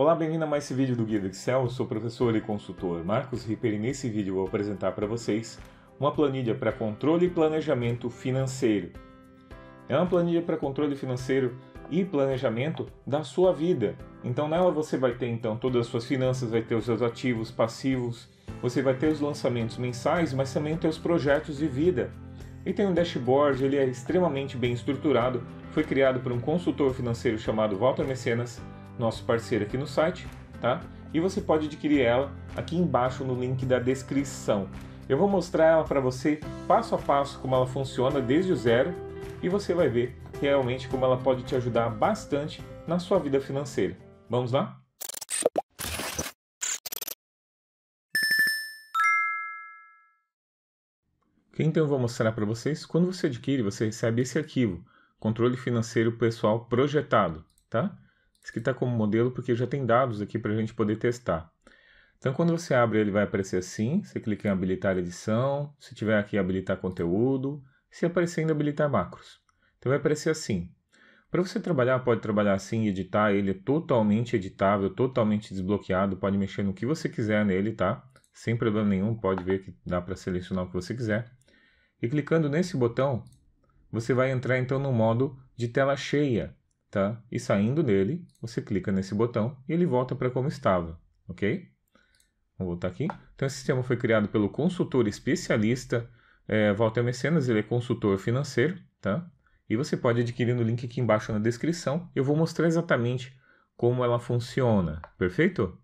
Olá, bem-vindo a mais esse vídeo do Guia do Excel, eu sou o professor e consultor Marcos Ripper e nesse vídeo vou apresentar para vocês uma planilha para controle e planejamento financeiro. É uma planilha para controle financeiro e planejamento da sua vida. Então nela você vai ter então todas as suas finanças, vai ter os seus ativos, passivos, você vai ter os lançamentos mensais, mas também tem os projetos de vida. E tem um dashboard, ele é extremamente bem estruturado, foi criado por um consultor financeiro chamado Walter Mecenas nosso parceiro aqui no site, tá? E você pode adquirir ela aqui embaixo no link da descrição. Eu vou mostrar ela para você passo a passo como ela funciona desde o zero e você vai ver realmente como ela pode te ajudar bastante na sua vida financeira. Vamos lá? Então eu vou mostrar para vocês, quando você adquire, você recebe esse arquivo, controle financeiro pessoal projetado, tá? escrita como modelo porque já tem dados aqui para a gente poder testar. Então, quando você abre, ele vai aparecer assim. Você clica em habilitar edição. Se tiver aqui, habilitar conteúdo. Se aparecer ainda, habilitar macros. Então, vai aparecer assim. Para você trabalhar, pode trabalhar assim, editar. Ele é totalmente editável, totalmente desbloqueado. Pode mexer no que você quiser nele, tá? Sem problema nenhum. Pode ver que dá para selecionar o que você quiser. E clicando nesse botão, você vai entrar então no modo de tela cheia tá? E saindo dele, você clica nesse botão e ele volta para como estava, ok? Vamos voltar aqui. Então, esse sistema foi criado pelo consultor especialista é, Walter Mecenas, ele é consultor financeiro, tá? E você pode adquirir no link aqui embaixo na descrição. Eu vou mostrar exatamente como ela funciona, perfeito?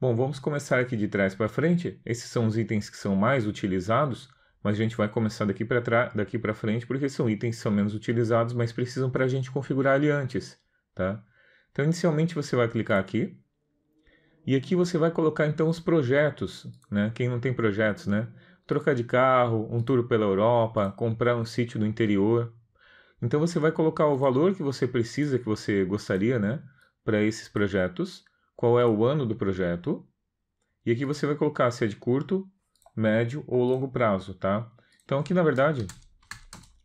Bom, vamos começar aqui de trás para frente. Esses são os itens que são mais utilizados mas a gente vai começar daqui para daqui para frente porque são itens que são menos utilizados, mas precisam para a gente configurar ali antes, tá? Então inicialmente você vai clicar aqui e aqui você vai colocar então os projetos, né? Quem não tem projetos, né? Trocar de carro, um tour pela Europa, comprar um sítio no interior. Então você vai colocar o valor que você precisa, que você gostaria, né? Para esses projetos, qual é o ano do projeto? E aqui você vai colocar se é de curto, médio ou longo prazo, tá? Então aqui na verdade,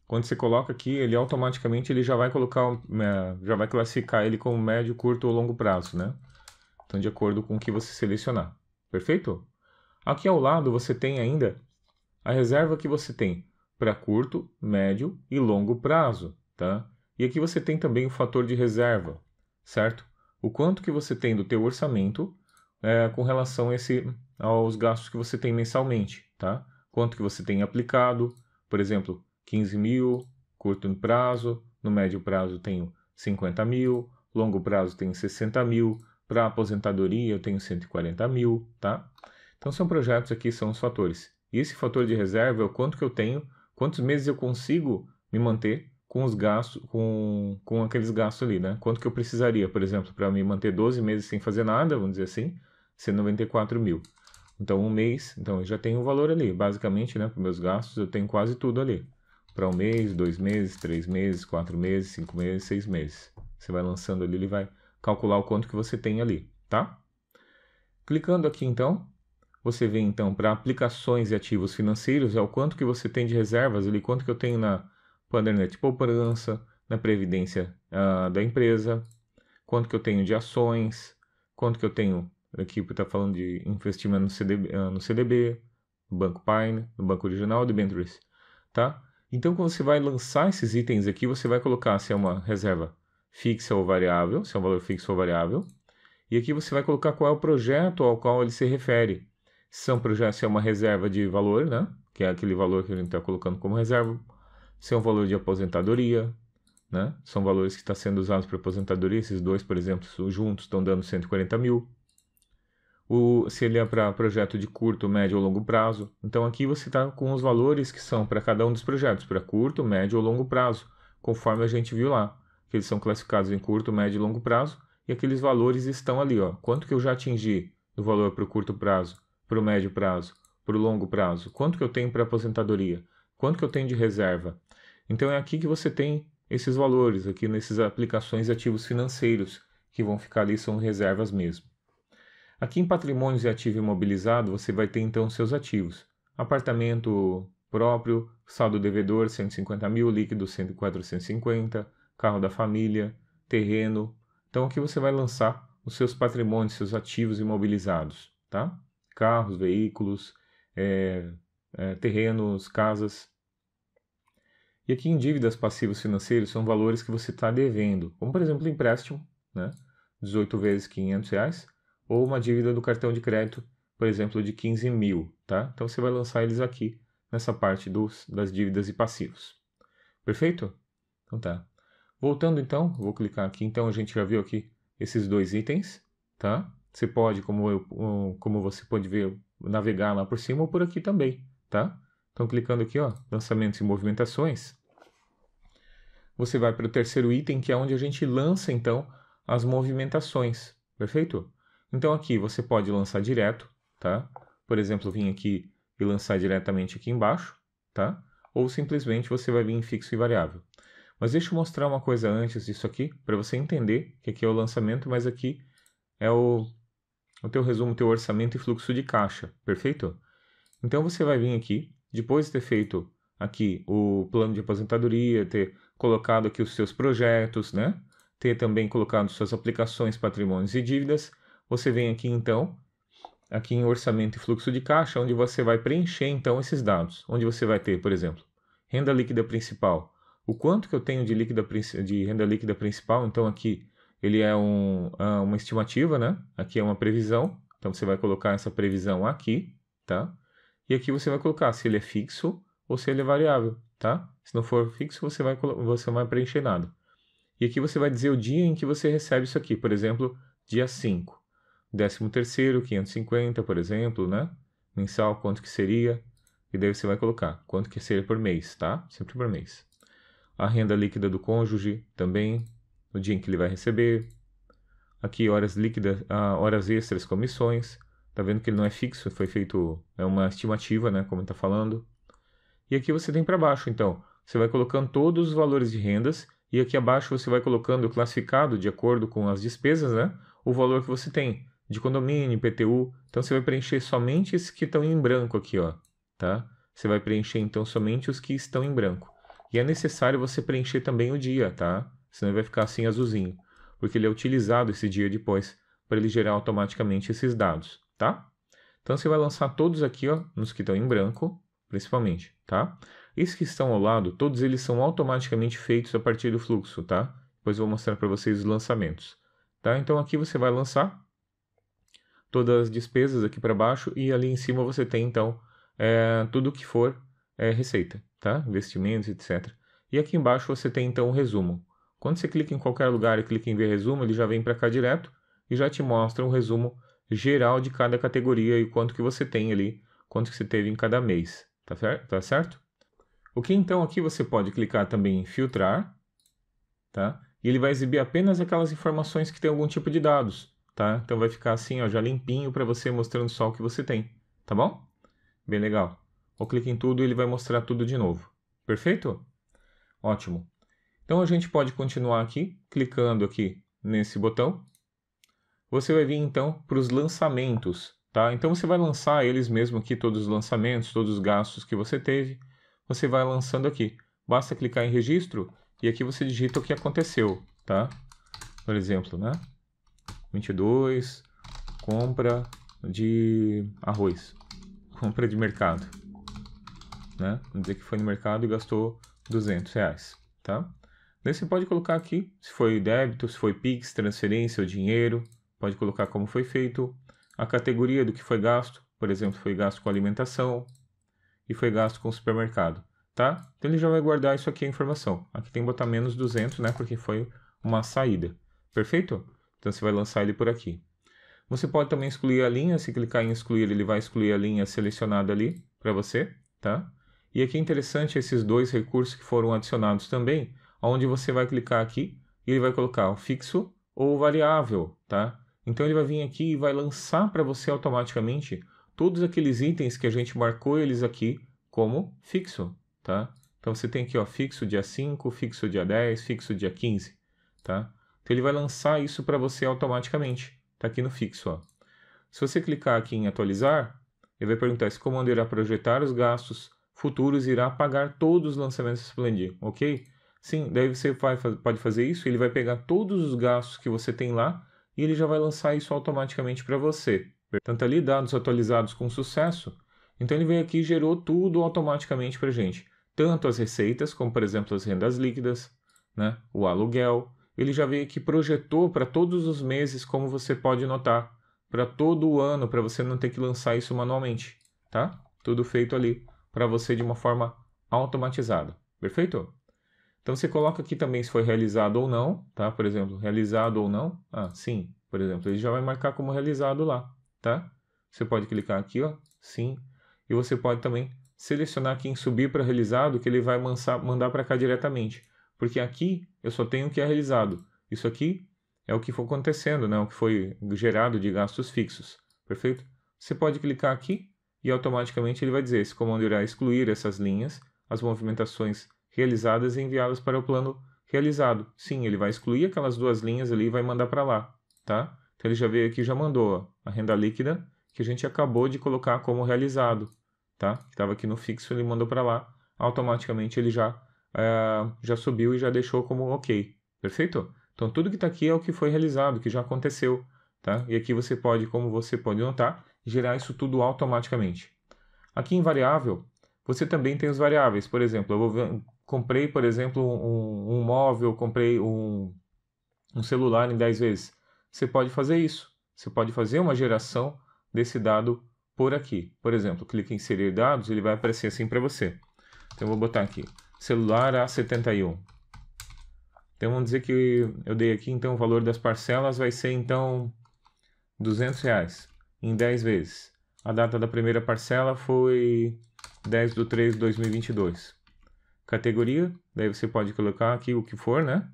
quando você coloca aqui, ele automaticamente ele já vai colocar, né, já vai classificar ele como médio, curto ou longo prazo, né? Então de acordo com o que você selecionar, perfeito? Aqui ao lado você tem ainda a reserva que você tem para curto, médio e longo prazo, tá? E aqui você tem também o fator de reserva, certo? O quanto que você tem do teu orçamento é, com relação a esse, aos gastos que você tem mensalmente, tá? Quanto que você tem aplicado, por exemplo, 15 mil, curto prazo, no médio prazo tenho 50 mil, longo prazo tenho 60 mil, para aposentadoria eu tenho 140 mil, tá? Então são projetos aqui, são os fatores. E esse fator de reserva é o quanto que eu tenho, quantos meses eu consigo me manter com os gastos, com, com aqueles gastos ali, né? Quanto que eu precisaria, por exemplo, para me manter 12 meses sem fazer nada, vamos dizer assim, ser 94 mil. Então, um mês, então eu já tenho o um valor ali, basicamente, né? Para meus gastos, eu tenho quase tudo ali. Para um mês, dois meses, três meses, quatro meses, cinco meses, seis meses. Você vai lançando ali, ele vai calcular o quanto que você tem ali, tá? Clicando aqui, então, você vem então, para aplicações e ativos financeiros, é o quanto que você tem de reservas ali, quanto que eu tenho na planejamento de poupança, na previdência uh, da empresa, quanto que eu tenho de ações, quanto que eu tenho, aqui está falando de investimento no CDB, uh, ah, no CDB, Banco Pine, no Banco Original, Debentures, tá? Então, quando você vai lançar esses itens aqui, você vai colocar se é uma reserva fixa ou variável, se é um valor fixo ou variável, e aqui você vai colocar qual é o projeto ao qual ele se refere. Se, são é projetos, se é uma reserva de valor, né? que é aquele valor que a gente está colocando como reserva, se é um valor de aposentadoria, né? São valores que estão tá sendo usados para aposentadoria. Esses dois, por exemplo, juntos estão dando 140 mil. O, se ele é para projeto de curto, médio ou longo prazo. Então aqui você está com os valores que são para cada um dos projetos, para curto, médio ou longo prazo, conforme a gente viu lá, que eles são classificados em curto, médio e longo prazo, e aqueles valores estão ali, ó. Quanto que eu já atingi do valor para o curto prazo, para o médio prazo, para o longo prazo? Quanto que eu tenho para aposentadoria? Quanto que eu tenho de reserva? Então é aqui que você tem esses valores, aqui nessas aplicações e ativos financeiros, que vão ficar ali, são reservas mesmo. Aqui em patrimônios e ativo imobilizado, você vai ter então seus ativos. Apartamento próprio, saldo devedor 150 mil, líquido 1450, carro da família, terreno. Então aqui você vai lançar os seus patrimônios, seus ativos imobilizados, tá? Carros, veículos, é, é, terrenos, casas, e aqui em dívidas passivos financeiros são valores que você está devendo, como por exemplo empréstimo, né? 18 vezes 500 reais, ou uma dívida do cartão de crédito, por exemplo, de 15 mil, tá? Então você vai lançar eles aqui nessa parte dos, das dívidas e passivos. Perfeito? Então tá. Voltando então, vou clicar aqui. Então a gente já viu aqui esses dois itens, tá? Você pode, como, eu, como você pode ver, navegar lá por cima ou por aqui também, tá? Então clicando aqui, ó, lançamentos e movimentações, você vai para o terceiro item, que é onde a gente lança então as movimentações, perfeito? Então aqui você pode lançar direto, tá? Por exemplo, vim aqui e lançar diretamente aqui embaixo, tá? Ou simplesmente você vai vir em fixo e variável. Mas deixa eu mostrar uma coisa antes disso aqui, para você entender que aqui é o lançamento, mas aqui é o, o teu resumo, teu orçamento e fluxo de caixa, perfeito? Então você vai vir aqui, depois de ter feito aqui o plano de aposentadoria, ter colocado aqui os seus projetos, né? Ter também colocado suas aplicações, patrimônios e dívidas. Você vem aqui então, aqui em orçamento e fluxo de caixa, onde você vai preencher então esses dados. Onde você vai ter, por exemplo, renda líquida principal. O quanto que eu tenho de, líquida, de renda líquida principal, então aqui ele é um, ah, uma estimativa, né? Aqui é uma previsão, então você vai colocar essa previsão aqui, tá? E aqui você vai colocar se ele é fixo ou se ele é variável tá? Se não for fixo, você vai, você vai preencher nada. E aqui você vai dizer o dia em que você recebe isso aqui, por exemplo, dia 5. 13 terceiro, 550, por exemplo, né? Mensal, quanto que seria? E daí você vai colocar quanto que seria por mês, tá? Sempre por mês. A renda líquida do cônjuge também, o dia em que ele vai receber. Aqui horas líquidas, ah, horas extras, comissões. Tá vendo que ele não é fixo, foi feito, é uma estimativa, né, como está falando. E aqui você tem para baixo, então, você vai colocando todos os valores de rendas e aqui abaixo você vai colocando classificado de acordo com as despesas, né? O valor que você tem de condomínio, IPTU. Então você vai preencher somente esses que estão em branco aqui, ó, tá? Você vai preencher então somente os que estão em branco. E é necessário você preencher também o dia, tá? Senão vai ficar assim azulzinho, porque ele é utilizado esse dia depois para ele gerar automaticamente esses dados, tá? Então você vai lançar todos aqui, ó, nos que estão em branco, principalmente, tá? Esses que estão ao lado, todos eles são automaticamente feitos a partir do fluxo, tá? Depois eu vou mostrar para vocês os lançamentos, tá? Então aqui você vai lançar todas as despesas aqui para baixo e ali em cima você tem então é, tudo que for é, receita, tá? Investimentos, etc. E aqui embaixo você tem então o resumo. Quando você clica em qualquer lugar e clica em ver resumo, ele já vem para cá direto e já te mostra um resumo geral de cada categoria e quanto que você tem ali, quanto que você teve em cada mês, Tá, cer tá certo? O que então aqui você pode clicar também em filtrar, tá? E ele vai exibir apenas aquelas informações que tem algum tipo de dados, tá? Então vai ficar assim, ó, já limpinho para você mostrando só o que você tem, tá bom? Bem legal. vou clicar em tudo e ele vai mostrar tudo de novo. Perfeito? Ótimo. Então a gente pode continuar aqui, clicando aqui nesse botão. Você vai vir então para os lançamentos, Tá? Então você vai lançar eles mesmo aqui, todos os lançamentos, todos os gastos que você teve, você vai lançando aqui. Basta clicar em registro e aqui você digita o que aconteceu, tá? Por exemplo, né? 22, compra de arroz, compra de mercado, né? Vamos dizer que foi no mercado e gastou 200 reais, tá? Daí você pode colocar aqui se foi débito, se foi PIX, transferência ou dinheiro, pode colocar como foi feito, a categoria do que foi gasto, por exemplo, foi gasto com alimentação e foi gasto com supermercado, tá? Então ele já vai guardar isso aqui a informação. Aqui tem que botar menos 200, né, porque foi uma saída, perfeito? Então você vai lançar ele por aqui. Você pode também excluir a linha, se clicar em excluir, ele vai excluir a linha selecionada ali para você, tá? E aqui é interessante esses dois recursos que foram adicionados também, onde você vai clicar aqui e ele vai colocar o fixo ou o variável, tá? Então ele vai vir aqui e vai lançar para você automaticamente todos aqueles itens que a gente marcou eles aqui como fixo, tá? Então você tem aqui, ó, fixo dia 5, fixo dia 10, fixo dia 15, tá? Então ele vai lançar isso para você automaticamente, tá aqui no fixo, ó. Se você clicar aqui em atualizar, ele vai perguntar se o comando irá projetar os gastos futuros e irá pagar todos os lançamentos do Splendid, ok? Sim, daí você vai, pode fazer isso, ele vai pegar todos os gastos que você tem lá e ele já vai lançar isso automaticamente para você. Portanto, ali dados atualizados com sucesso. Então ele veio aqui e gerou tudo automaticamente para gente. Tanto as receitas, como por exemplo as rendas líquidas, né? o aluguel. Ele já veio aqui projetou para todos os meses, como você pode notar, para todo o ano, para você não ter que lançar isso manualmente. Tá? Tudo feito ali para você de uma forma automatizada. Perfeito? Então você coloca aqui também se foi realizado ou não, tá? Por exemplo, realizado ou não. Ah, sim, por exemplo, ele já vai marcar como realizado lá, tá? Você pode clicar aqui, ó, sim. E você pode também selecionar aqui em subir para realizado, que ele vai mandar para cá diretamente. Porque aqui eu só tenho o que é realizado. Isso aqui é o que foi acontecendo, né? o que foi gerado de gastos fixos. Perfeito? Você pode clicar aqui e automaticamente ele vai dizer esse comando irá excluir essas linhas, as movimentações realizadas e enviá-las para o plano realizado. Sim, ele vai excluir aquelas duas linhas ali e vai mandar para lá, tá? Então ele já veio aqui e já mandou ó, a renda líquida que a gente acabou de colocar como realizado, tá? Que estava aqui no fixo, ele mandou para lá. Automaticamente ele já, é, já subiu e já deixou como ok, perfeito? Então tudo que está aqui é o que foi realizado, que já aconteceu, tá? E aqui você pode, como você pode notar, gerar isso tudo automaticamente. Aqui em variável, você também tem os variáveis. Por exemplo, eu vou comprei, por exemplo, um, um móvel, comprei um, um celular em 10 vezes. Você pode fazer isso. Você pode fazer uma geração desse dado por aqui. Por exemplo, clique em inserir dados, ele vai aparecer assim para você. Então eu vou botar aqui, celular A71. Então vamos dizer que eu dei aqui, então o valor das parcelas vai ser então 200 reais em 10 vezes. A data da primeira parcela foi 10 de 3 de 2022 categoria, daí você pode colocar aqui o que for, né?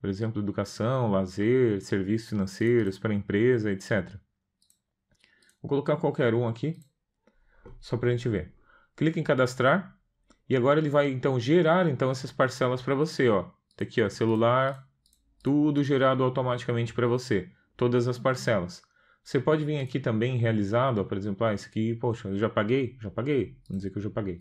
Por exemplo, educação, lazer, serviços financeiros para empresa, etc. Vou colocar qualquer um aqui, só para a gente ver. Clica em cadastrar e agora ele vai então gerar então essas parcelas para você, ó. Tem tá aqui, ó, celular, tudo gerado automaticamente para você, todas as parcelas. Você pode vir aqui também realizado, ó, por exemplo, ah, esse aqui, poxa, eu já paguei? Já paguei, vamos dizer que eu já paguei.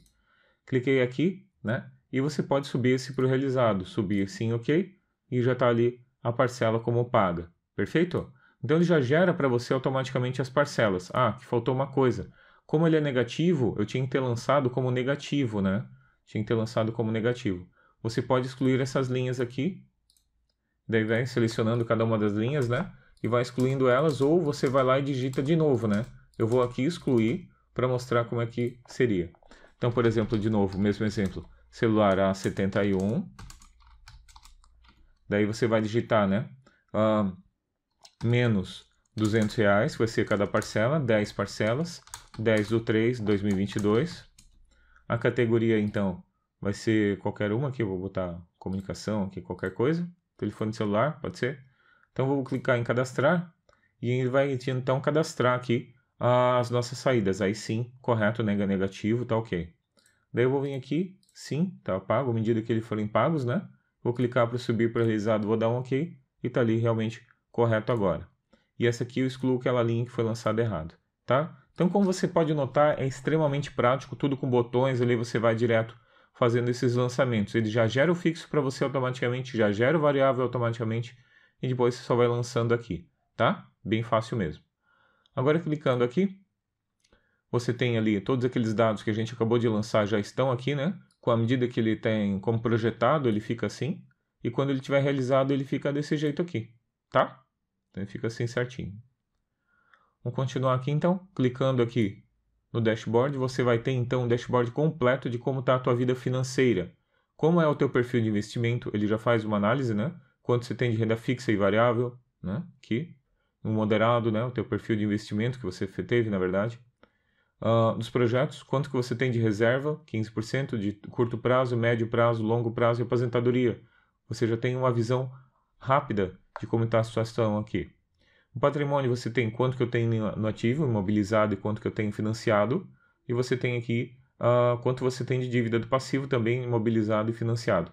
Cliquei aqui, né? E você pode subir esse para o realizado, subir sim, OK e já está ali a parcela como paga, perfeito? Então ele já gera para você automaticamente as parcelas. Ah, que faltou uma coisa. Como ele é negativo, eu tinha que ter lançado como negativo, né? Tinha que ter lançado como negativo. Você pode excluir essas linhas aqui. Daí vai selecionando cada uma das linhas, né? E vai excluindo elas, ou você vai lá e digita de novo, né? Eu vou aqui excluir para mostrar como é que seria. Então, por exemplo, de novo, mesmo exemplo celular A71. Daí você vai digitar, né? Uh, menos 200 reais, vai ser cada parcela, 10 parcelas, 10 do 3, 2022. A categoria, então, vai ser qualquer uma aqui, eu vou botar comunicação aqui, qualquer coisa. Telefone celular, pode ser. Então, vou clicar em cadastrar e ele vai, então, cadastrar aqui ah, as nossas saídas. Aí sim, correto, nega negativo, tá ok. Daí eu vou vir aqui Sim, está pago. À medida que eles forem pagos, né? Vou clicar para subir para realizado, vou dar um OK e está ali realmente correto agora. E essa aqui eu excluo aquela linha que foi lançada errado, tá? Então, como você pode notar, é extremamente prático, tudo com botões, ali você vai direto fazendo esses lançamentos. Ele já gera o fixo para você automaticamente, já gera o variável automaticamente e depois você só vai lançando aqui, tá? Bem fácil mesmo. Agora clicando aqui, você tem ali todos aqueles dados que a gente acabou de lançar já estão aqui, né? com a medida que ele tem como projetado, ele fica assim, e quando ele tiver realizado, ele fica desse jeito aqui, tá? Então ele fica assim certinho. Vamos continuar aqui então, clicando aqui no dashboard, você vai ter então um dashboard completo de como está a tua vida financeira. Como é o teu perfil de investimento, ele já faz uma análise, né? Quanto você tem de renda fixa e variável, né? Aqui, no moderado, né? O teu perfil de investimento que você teve, na verdade dos ah, projetos, quanto que você tem de reserva, 15% de curto prazo, médio prazo, longo prazo e aposentadoria. Você já tem uma visão rápida de como está a situação aqui. o patrimônio você tem quanto que eu tenho no ativo, imobilizado e quanto que eu tenho financiado. E você tem aqui uh, quanto você tem de dívida do passivo também, imobilizado e financiado.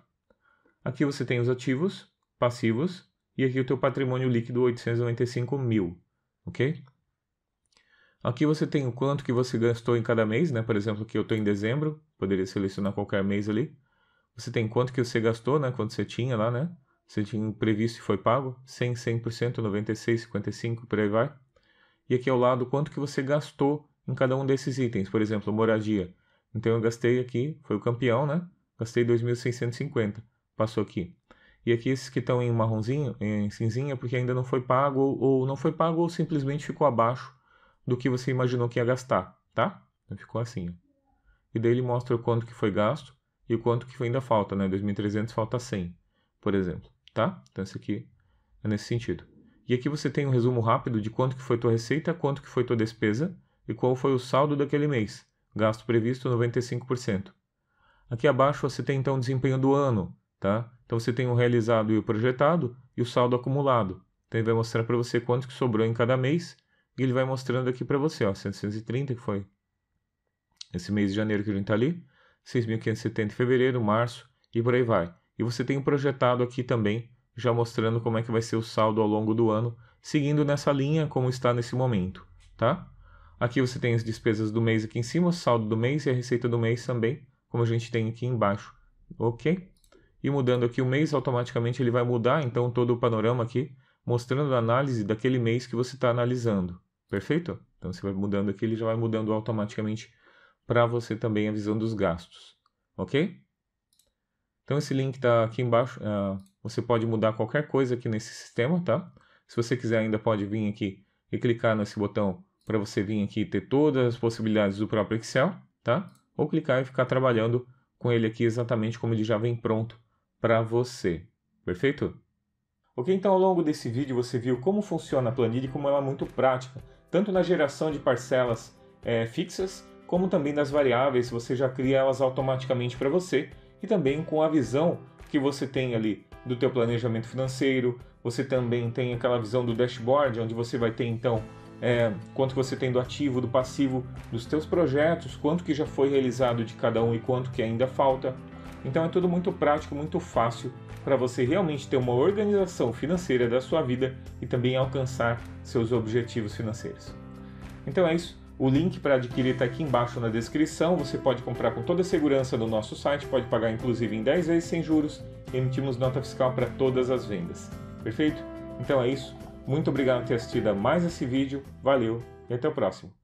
Aqui você tem os ativos, passivos e aqui o teu patrimônio líquido 895 mil, ok? Aqui você tem o quanto que você gastou em cada mês, né? Por exemplo, aqui eu estou em dezembro, poderia selecionar qualquer mês ali. Você tem quanto que você gastou, né? Quanto você tinha lá, né? Você tinha previsto e foi pago, 100, 100%, 96, 55, por aí vai. E aqui ao lado, quanto que você gastou em cada um desses itens. Por exemplo, moradia. Então eu gastei aqui, foi o campeão, né? Gastei 2.650, passou aqui. E aqui esses que estão em marronzinho, em cinzinha, porque ainda não foi pago ou não foi pago ou simplesmente ficou abaixo do que você imaginou que ia gastar, tá? Então ficou assim. E daí ele mostra o quanto que foi gasto e o quanto que ainda falta, né? 2.300 falta 100, por exemplo, tá? Então isso aqui é nesse sentido. E aqui você tem um resumo rápido de quanto que foi tua receita, quanto que foi tua despesa e qual foi o saldo daquele mês. Gasto previsto 95%. Aqui abaixo você tem então o desempenho do ano, tá? Então você tem o realizado e o projetado e o saldo acumulado. Então ele vai mostrar para você quanto que sobrou em cada mês e ele vai mostrando aqui para você, ó, 730 que foi esse mês de janeiro que a gente está ali, 6.570 em fevereiro, março e por aí vai. E você tem um projetado aqui também, já mostrando como é que vai ser o saldo ao longo do ano, seguindo nessa linha como está nesse momento, tá? Aqui você tem as despesas do mês aqui em cima, o saldo do mês e a receita do mês também, como a gente tem aqui embaixo, ok? E mudando aqui o mês, automaticamente ele vai mudar, então todo o panorama aqui mostrando a análise daquele mês que você está analisando. Perfeito? Então você vai mudando aqui, ele já vai mudando automaticamente para você também a visão dos gastos. Ok? Então esse link está aqui embaixo. Uh, você pode mudar qualquer coisa aqui nesse sistema, tá? Se você quiser ainda pode vir aqui e clicar nesse botão para você vir aqui e ter todas as possibilidades do próprio Excel, tá? Ou clicar e ficar trabalhando com ele aqui exatamente como ele já vem pronto para você. Perfeito? Ok, então ao longo desse vídeo você viu como funciona a planilha e como ela é muito prática, tanto na geração de parcelas é, fixas, como também das variáveis, você já cria elas automaticamente para você, e também com a visão que você tem ali do teu planejamento financeiro, você também tem aquela visão do dashboard, onde você vai ter então é, quanto você tem do ativo, do passivo, dos teus projetos, quanto que já foi realizado de cada um e quanto que ainda falta. Então é tudo muito prático, muito fácil para você realmente ter uma organização financeira da sua vida e também alcançar seus objetivos financeiros. Então é isso. O link para adquirir está aqui embaixo na descrição. Você pode comprar com toda segurança no nosso site, pode pagar inclusive em 10 vezes sem juros e emitimos nota fiscal para todas as vendas. Perfeito? Então é isso. Muito obrigado por ter assistido a mais esse vídeo. Valeu e até o próximo.